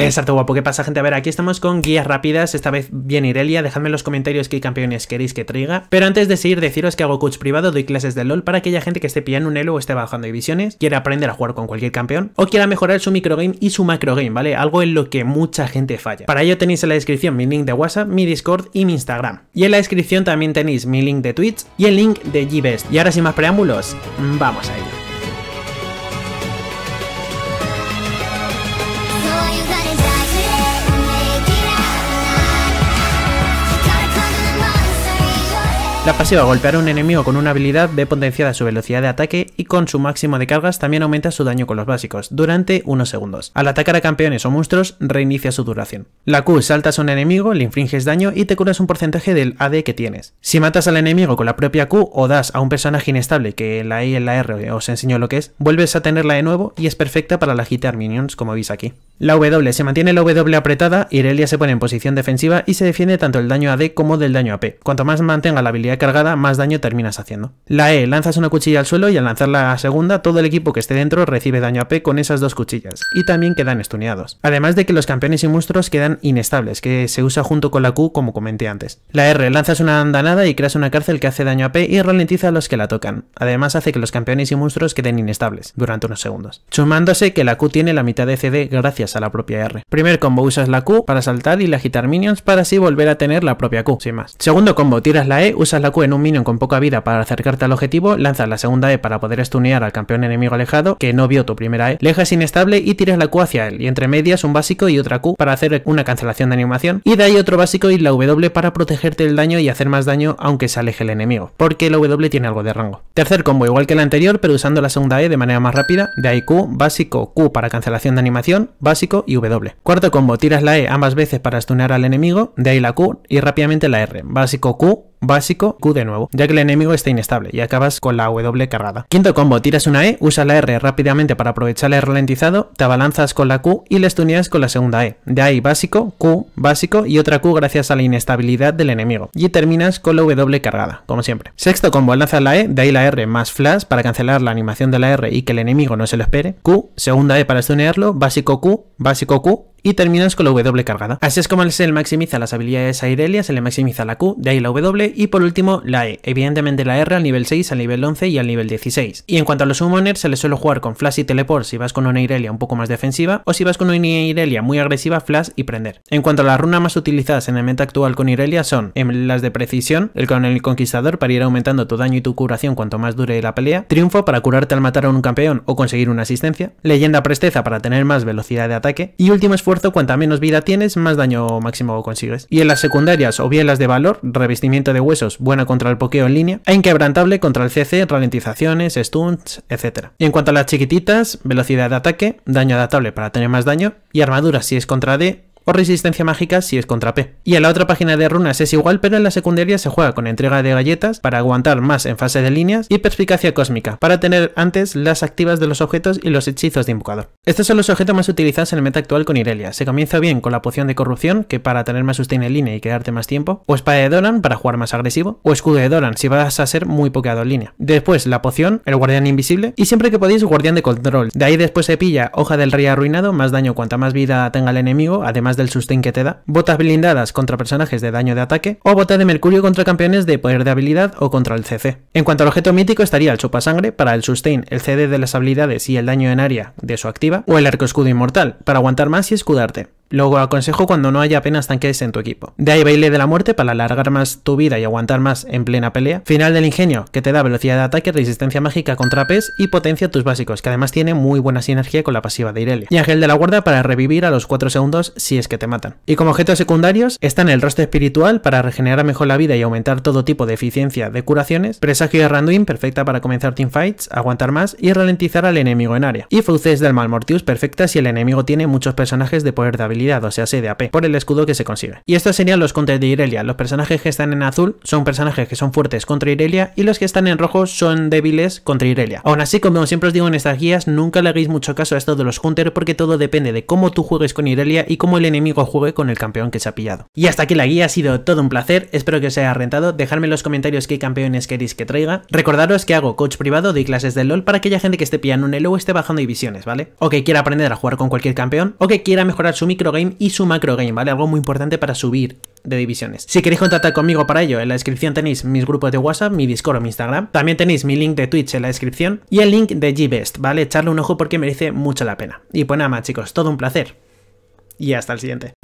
Exacto, guapo. ¿Qué pasa, gente? A ver, aquí estamos con guías rápidas. Esta vez bien Irelia. Dejadme en los comentarios qué campeones queréis que traiga. Pero antes de seguir, deciros que hago coach privado, doy clases de LOL para aquella gente que esté pillando un elo o esté bajando divisiones, Quiere aprender a jugar con cualquier campeón o quiera mejorar su microgame y su macrogame, ¿vale? Algo en lo que mucha gente falla. Para ello tenéis en la descripción mi link de WhatsApp, mi Discord y mi Instagram. Y en la descripción también tenéis mi link de Twitch y el link de GBest. Y ahora sin más preámbulos, vamos a ello. La pasiva golpear a un enemigo con una habilidad ve potenciada su velocidad de ataque y con su máximo de cargas también aumenta su daño con los básicos durante unos segundos. Al atacar a campeones o monstruos reinicia su duración. La Q saltas a un enemigo, le infliges daño y te curas un porcentaje del AD que tienes. Si matas al enemigo con la propia Q o das a un personaje inestable que la I en la R os enseñó lo que es, vuelves a tenerla de nuevo y es perfecta para la gitar minions como veis aquí. La W se mantiene la W apretada, Irelia se pone en posición defensiva y se defiende tanto el daño AD como del daño AP. Cuanto más mantenga la habilidad cargada, más daño terminas haciendo. La E, lanzas una cuchilla al suelo y al lanzar la segunda, todo el equipo que esté dentro recibe daño AP con esas dos cuchillas, y también quedan estuneados. Además de que los campeones y monstruos quedan inestables, que se usa junto con la Q como comenté antes. La R, lanzas una andanada y creas una cárcel que hace daño AP y ralentiza a los que la tocan. Además hace que los campeones y monstruos queden inestables durante unos segundos, sumándose que la Q tiene la mitad de CD gracias a la propia R. Primer combo, usas la Q para saltar y la agitar minions para así volver a tener la propia Q, sin más. Segundo combo, tiras la E, usas la Q en un minion con poca vida para acercarte al objetivo, lanzas la segunda E para poder stunear al campeón enemigo alejado, que no vio tu primera E, Lejas inestable y tiras la Q hacia él, y entre medias un básico y otra Q para hacer una cancelación de animación, y de ahí otro básico y la W para protegerte del daño y hacer más daño aunque se aleje el enemigo, porque la W tiene algo de rango. Tercer combo igual que el anterior, pero usando la segunda E de manera más rápida, de ahí Q, básico, Q para cancelación de animación, básico y W. Cuarto combo, tiras la E ambas veces para stunear al enemigo, de ahí la Q y rápidamente la R, básico Q, básico, Q de nuevo, ya que el enemigo está inestable y acabas con la W cargada. Quinto combo, tiras una E, usa la R rápidamente para aprovechar el ralentizado, te abalanzas con la Q y le estuneas con la segunda E. De ahí básico, Q, básico y otra Q gracias a la inestabilidad del enemigo. Y terminas con la W cargada, como siempre. Sexto combo, lanzas la E, de ahí la R más flash para cancelar la animación de la R y que el enemigo no se lo espere. Q, segunda E para estunearlo básico Q, básico Q y terminas con la W cargada. Así es como el maximiza las habilidades a Irelia, se le maximiza la Q, de ahí la W y por último la E, evidentemente la R al nivel 6, al nivel 11 y al nivel 16. Y en cuanto a los summoners se le suele jugar con Flash y Teleport si vas con una Irelia un poco más defensiva o si vas con una Irelia muy agresiva, Flash y Prender. En cuanto a las runas más utilizadas en el meta actual con Irelia son las de precisión, el con el conquistador para ir aumentando tu daño y tu curación cuanto más dure la pelea, triunfo para curarte al matar a un campeón o conseguir una asistencia, leyenda presteza para tener más velocidad de ataque y último esfuerzo cuanta menos vida tienes, más daño máximo consigues. Y en las secundarias o bien las de valor, revestimiento de huesos, buena contra el pokeo en línea, e inquebrantable contra el CC, ralentizaciones, stunts, etc. Y en cuanto a las chiquititas, velocidad de ataque, daño adaptable para tener más daño, y armadura si es contra D, o resistencia mágica si es contra P. Y en la otra página de runas es igual, pero en la secundaria se juega con entrega de galletas para aguantar más en fase de líneas y perspicacia cósmica, para tener antes las activas de los objetos y los hechizos de invocador. Estos son los objetos más utilizados en el meta actual con Irelia. Se comienza bien con la poción de corrupción, que para tener más sustain en línea y quedarte más tiempo, o espada de Doran para jugar más agresivo, o escudo de Doran si vas a ser muy pokeado en línea. Después la poción, el guardián invisible, y siempre que podéis guardián de control. De ahí después se pilla hoja del rey arruinado, más daño cuanta más vida tenga el enemigo, además del sustain que te da, botas blindadas contra personajes de daño de ataque, o bota de mercurio contra campeones de poder de habilidad o contra el CC. En cuanto al objeto mítico estaría el chupasangre para el sustain, el CD de las habilidades y el daño en área de su activa, o el arco escudo inmortal, para aguantar más y escudarte. Luego aconsejo cuando no haya apenas tanques en tu equipo. De ahí baile de la muerte para alargar más tu vida y aguantar más en plena pelea. Final del ingenio, que te da velocidad de ataque, resistencia mágica contra PES y potencia tus básicos, que además tiene muy buena sinergia con la pasiva de Irelia. Y ángel de la guarda para revivir a los 4 segundos si que te matan. Y como objetos secundarios están el rostro espiritual para regenerar mejor la vida y aumentar todo tipo de eficiencia de curaciones, presagio de Randuin perfecta para comenzar teamfights, aguantar más y ralentizar al enemigo en área. Y fauces del mal perfecta si el enemigo tiene muchos personajes de poder de habilidad, o sea, CDAP, por el escudo que se consigue. Y estos serían los hunters de Irelia. Los personajes que están en azul son personajes que son fuertes contra Irelia y los que están en rojo son débiles contra Irelia. Aún así, como siempre os digo en estas guías, nunca le hagáis mucho caso a esto de los hunters, porque todo depende de cómo tú juegues con Irelia y cómo el enemigo juegue con el campeón que se ha pillado. Y hasta aquí la guía, ha sido todo un placer, espero que os haya rentado, dejadme en los comentarios qué campeones queréis que traiga, recordaros que hago coach privado, doy clases de LoL para aquella gente que esté pillando un elo o esté bajando divisiones, ¿vale? O que quiera aprender a jugar con cualquier campeón, o que quiera mejorar su microgame y su macrogame, ¿vale? Algo muy importante para subir de divisiones. Si queréis contactar conmigo para ello, en la descripción tenéis mis grupos de WhatsApp, mi Discord o mi Instagram. También tenéis mi link de Twitch en la descripción y el link de GBest, ¿vale? Echarle un ojo porque merece mucho la pena. Y pues nada más, chicos, todo un placer y hasta el siguiente.